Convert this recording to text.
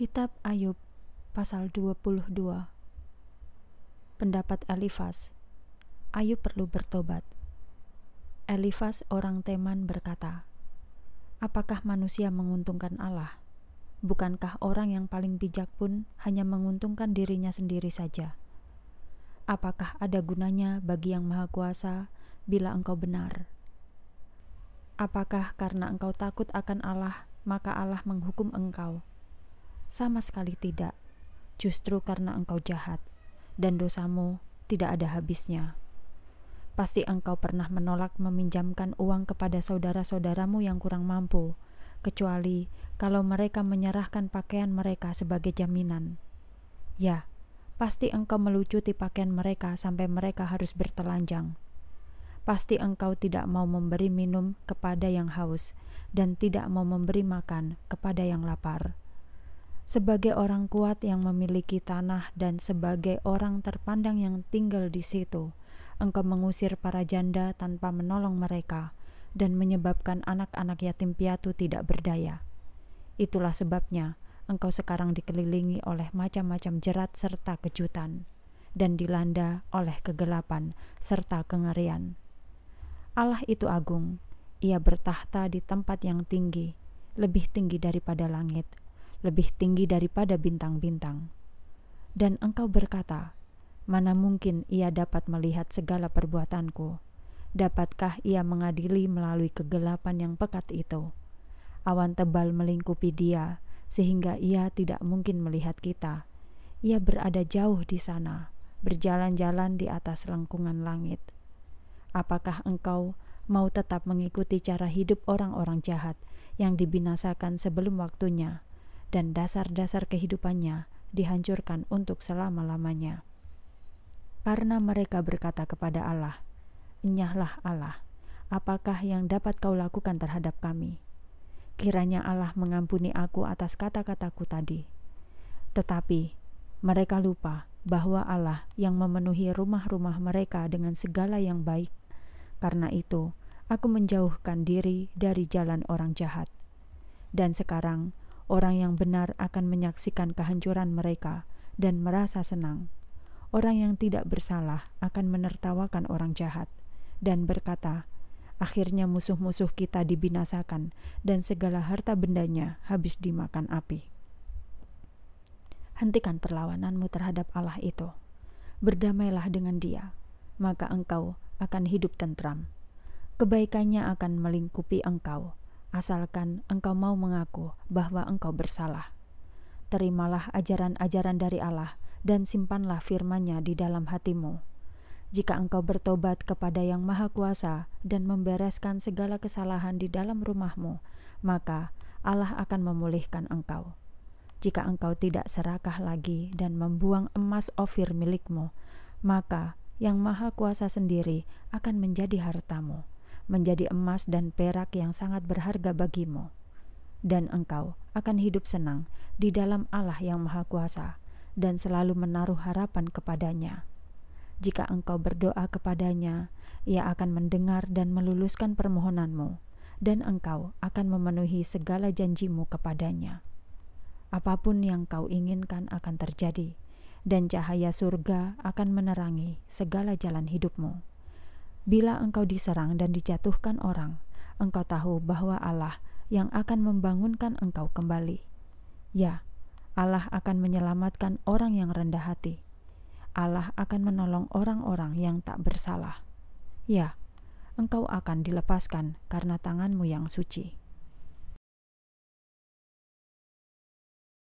Kitab Ayub pasal 22 Pendapat Elifas Ayub perlu bertobat Elifas orang Teman berkata Apakah manusia menguntungkan Allah? Bukankah orang yang paling bijak pun hanya menguntungkan dirinya sendiri saja? Apakah ada gunanya bagi yang maha kuasa bila engkau benar? Apakah karena engkau takut akan Allah, maka Allah menghukum engkau? Sama sekali tidak. Justru karena engkau jahat dan dosamu tidak ada habisnya. Pasti engkau pernah menolak meminjamkan uang kepada saudara-saudaramu yang kurang mampu, kecuali kalau mereka menyerahkan pakaian mereka sebagai jaminan. Ya, pasti engkau melucuti pakaian mereka sampai mereka harus bertelanjang pasti engkau tidak mau memberi minum kepada yang haus dan tidak mau memberi makan kepada yang lapar sebagai orang kuat yang memiliki tanah dan sebagai orang terpandang yang tinggal di situ. Engkau mengusir para janda tanpa menolong mereka dan menyebabkan anak-anak yatim piatu tidak berdaya. Itulah sebabnya engkau sekarang dikelilingi oleh macam-macam jerat serta kejutan dan dilanda oleh kegelapan serta kengerian. Allah itu agung, ia bertahta di tempat yang tinggi, lebih tinggi daripada langit, lebih tinggi daripada bintang-bintang. Dan engkau berkata, "Mana mungkin ia dapat melihat segala perbuatanku? Dapatkah ia mengadili melalui kegelapan yang pekat itu?" Awan tebal melingkupi dia, sehingga ia tidak mungkin melihat kita. Ia berada jauh di sana, berjalan-jalan di atas lengkungan langit. Apakah engkau mau tetap mengikuti cara hidup orang-orang jahat yang dibinasakan sebelum waktunya? dan dasar-dasar kehidupannya dihancurkan untuk selama-lamanya. Karena mereka berkata kepada Allah, "Enyahlah Allah, apakah yang dapat kau lakukan terhadap kami? Kiranya Allah mengampuni aku atas kata-kataku tadi." Tetapi mereka lupa bahwa Allah yang memenuhi rumah-rumah mereka dengan segala yang baik. Karena itu, aku menjauhkan diri dari jalan orang jahat. Dan sekarang, Orang yang benar akan menyaksikan kehancuran mereka dan merasa senang. Orang yang tidak bersalah akan menertawakan orang jahat dan berkata, "Akhirnya musuh-musuh kita dibinasakan dan segala harta bendanya habis dimakan api." Hentikan perlawananmu terhadap Allah itu. Berdamailah dengan Dia, maka engkau akan hidup tentram. Kebaikannya akan melingkupi engkau asalkan engkau mau mengaku bahwa engkau bersalah. Terimalah ajaran-ajaran dari Allah dan simpanlah firman-Nya di dalam hatimu. Jika engkau bertobat kepada Yang Maha Kuasa dan membereskan segala kesalahan di dalam rumahmu, maka Allah akan memulihkan engkau. Jika engkau tidak serakah lagi dan membuang emas ofir milikmu, maka Yang Maha Kuasa sendiri akan menjadi hartamu menjadi emas dan perak yang sangat berharga bagimu. Dan engkau akan hidup senang di dalam Allah yang Maha Kuasa dan selalu menaruh harapan kepadanya. Jika engkau berdoa kepadanya, ia akan mendengar dan meluluskan permohonanmu, dan engkau akan memenuhi segala janjimu kepadanya. Apapun yang kau inginkan akan terjadi, dan cahaya surga akan menerangi segala jalan hidupmu. Bila engkau diserang dan dijatuhkan orang, engkau tahu bahwa Allah yang akan membangunkan engkau kembali. Ya, Allah akan menyelamatkan orang yang rendah hati. Allah akan menolong orang-orang yang tak bersalah. Ya, engkau akan dilepaskan karena tanganmu yang suci.